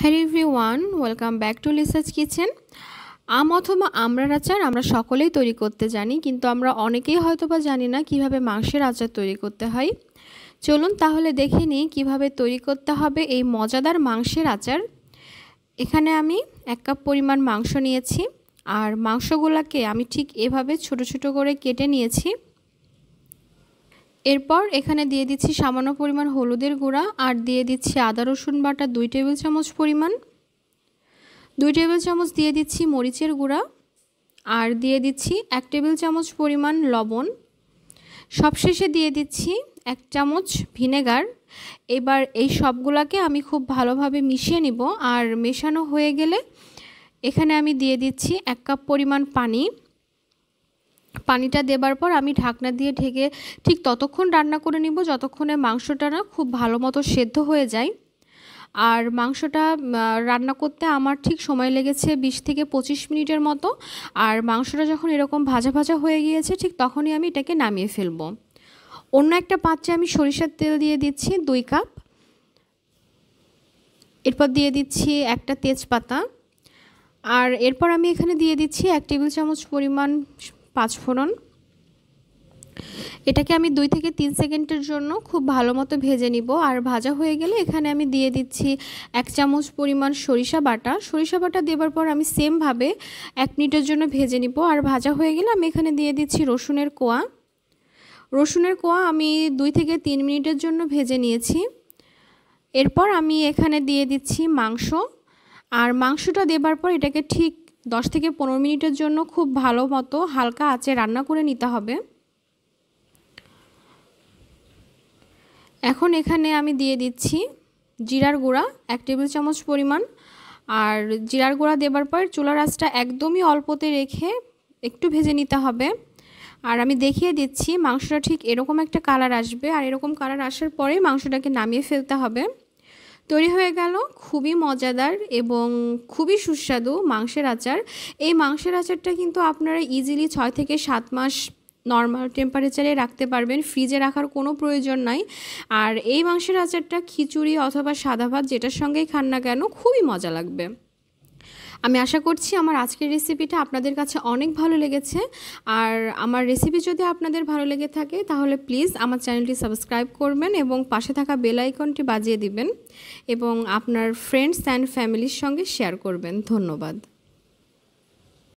hello everyone welcome back to research kitchen আম অথবা আমরার আচার আমরা সকলেই তৈরি করতে জানি কিন্তু আমরা অনেকেই হয়তো বা জানি না কিভাবে মাংসের আচার তৈরি করতে হয় চলুন তাহলে দেখে নিই কীভাবে তৈরি করতে হবে এই মজাদার মাংসের আচার এখানে আমি এক কাপ পরিমাণ মাংস নিয়েছি আর মাংসগুলোকে আমি ঠিক এভাবে ছোট ছোট করে কেটে নিয়েছি এরপর এখানে দিয়ে দিচ্ছি সামান্য পরিমাণ হলুদের গুঁড়া আর দিয়ে দিচ্ছি আদা রসুন বাটা দুই টেবিল চামচ পরিমাণ দুই টেবিল চামচ দিয়ে দিচ্ছি মরিচের গুঁড়া আর দিয়ে দিচ্ছি এক টেবিল চামচ পরিমাণ লবণ সবশেষে দিয়ে দিচ্ছি এক চামচ ভিনেগার এবার এই সবগুলাকে আমি খুব ভালোভাবে মিশিয়ে নিব আর মেশানো হয়ে গেলে এখানে আমি দিয়ে দিচ্ছি এক কাপ পরিমাণ পানি পানিটা দেবার পর আমি ঢাকনা দিয়ে ঢেকে ঠিক ততক্ষণ রান্না করে নিব যতক্ষণে মাংসটা না খুব ভালো মতো সেদ্ধ হয়ে যায় আর মাংসটা রান্না করতে আমার ঠিক সময় লেগেছে বিশ থেকে পঁচিশ মিনিটের মতো আর মাংসটা যখন এরকম ভাজা ভাজা হয়ে গিয়েছে ঠিক তখনই আমি এটাকে নামিয়ে ফেলব অন্য একটা পাত্রে আমি সরিষার তেল দিয়ে দিচ্ছি দুই কাপ এরপর দিয়ে দিচ্ছি একটা তেজপাতা আর এরপর আমি এখানে দিয়ে দিচ্ছি এক টেবিল চামচ পরিমাণ পাঁচফোড়ন এটাকে আমি দুই থেকে তিন সেকেন্ডের জন্য খুব ভালো মতো ভেজে নিব আর ভাজা হয়ে গেলে এখানে আমি দিয়ে দিচ্ছি এক চামচ পরিমাণ সরিষা বাটা সরিষা বাটা দেওয়ার পর আমি সেমভাবে এক মিনিটের জন্য ভেজে নিব আর ভাজা হয়ে গেলে আমি এখানে দিয়ে দিচ্ছি রসুনের কোয়া রসুনের কোয়া আমি দুই থেকে তিন মিনিটের জন্য ভেজে নিয়েছি এরপর আমি এখানে দিয়ে দিচ্ছি মাংস আর মাংসটা দেবার পর এটাকে ঠিক দশ থেকে পনেরো মিনিটের জন্য খুব ভালো মতো হালকা আঁচে রান্না করে নিতে হবে এখন এখানে আমি দিয়ে দিচ্ছি জিরার গুঁড়া এক টেবিল চামচ পরিমাণ আর জিরার গুঁড়া দেবার পর চুলা রাসটা একদমই অল্পতে রেখে একটু ভেজে নিতে হবে আর আমি দেখিয়ে দিচ্ছি মাংসটা ঠিক এরকম একটা কালার আসবে আর এরকম কালার আসার পরে মাংসটাকে নামিয়ে ফেলতে হবে তৈরি হয়ে গেল খুবই মজাদার এবং খুবই সুস্বাদু মাংসের আচার এই মাংসের আচারটা কিন্তু আপনারা ইজিলি ছয় থেকে সাত মাস নর্মাল টেম্পারেচারে রাখতে পারবেন ফ্রিজে রাখার কোনো প্রয়োজন নাই আর এই মাংসের আচারটা খিচুড়ি অথবা সাদা ভাত যেটার সঙ্গেই খান না কেন খুবই মজা লাগবে আমি আশা করছি আমার আজকের রেসিপিটা আপনাদের কাছে অনেক ভালো লেগেছে আর আমার রেসিপি যদি আপনাদের ভালো লেগে থাকে তাহলে প্লিজ আমার চ্যানেলটি সাবস্ক্রাইব করবেন এবং পাশে থাকা বেল আইকনটি বাজিয়ে দিবেন এবং আপনার ফ্রেন্ডস অ্যান্ড ফ্যামিলির সঙ্গে শেয়ার করবেন ধন্যবাদ